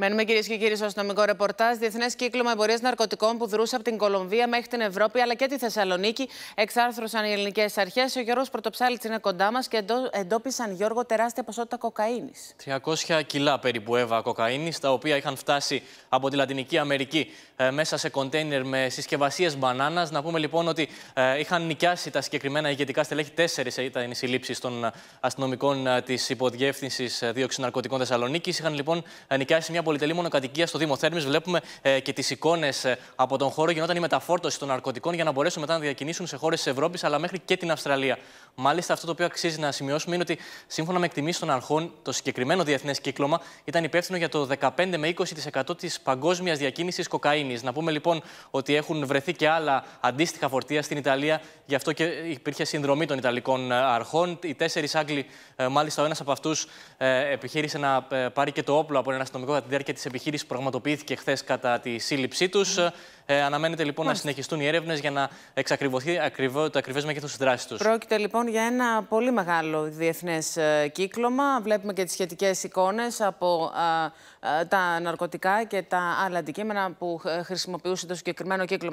Μένουμε κυρίες και κύριοι στο αστυνομικό ρεπορτάζ. Διεθνές κύκλωμα εμπορίας ναρκωτικών που δρούσε από την Κολομβία μέχρι την Ευρώπη αλλά και τη Θεσσαλονίκη εξάρθρωσαν οι ελληνικές αρχές. Ο Γιώργος Πρωτοψάλης είναι κοντά μας και εντόπισαν Γιώργο τεράστια ποσότητα κοκαίνης. 300 κιλά περίπου έβα κοκαίνης, τα οποία είχαν φτάσει από τη Λατινική Αμερική ε, μέσα σε κοντέινερ με συσκευασίες μπανάνας. Να πούμε λοιπόν ότι ε, είχαν νοικιάσει τα συγκεκριμένα ηγετικά στελέχη. Τέσσερις ήταν οι συλλήψεις των ε, αστυνομικών ε, της Υποδιεύθυνσης ε, Δίωξης Ναρκωτικών Θεσσαλονίκης. Είχαν λοιπόν νοικιάσει μια πολυτελή μονοκατοικία στο Δήμο Θέρμης. Βλέπουμε ε, και τις εικόνες ε, από τον χώρο. Γινόταν η μεταφόρτωση των ναρκωτικών για να μπορέσουν μετά να διακινήσουν σε χώρες της Ευρώπης αλλά μέχρι και την Αυστραλία. Μάλιστα, αυτό το οποίο αξίζει να σημειώσουμε είναι ότι σύμφωνα με εκτιμήσεις των αρχών, το συγκεκριμένο διεθνές κύκλωμα ήταν υπεύθυνο για το 15 με 20% της παγκόσμιας διακίνησης κοκαίνης. Να πούμε λοιπόν ότι έχουν βρεθεί και άλλα αντίστοιχα φορτία στην Ιταλία, γι' αυτό και υπήρχε συνδρομή των Ιταλικών ε, αρχών. Οι τέσσερις Άγγλοι, ε, μάλιστα ο ένας από αυτούς, επιχείρησε να πάρει και το όπλο από ένα αστυνομικό κατά και της επιχείρησης που πραγματοποιήθηκε χθες κατά τη σύλληψή τους. Ε, αναμένεται λοιπόν να συνεχιστούν οι έρευνες για να εξακριβωθεί ακριβώς το ακριβέ μέγεθο τη δράση τους. Πρόκειται λοιπόν για ένα πολύ μεγάλο διεθνές ε, κύκλωμα. Βλέπουμε και τις σχετικές εικόνες από ε, τα ναρκωτικά και τα άλλα αντικείμενα που χρησιμοποιούσε το συγκεκριμένο κύκλωμα.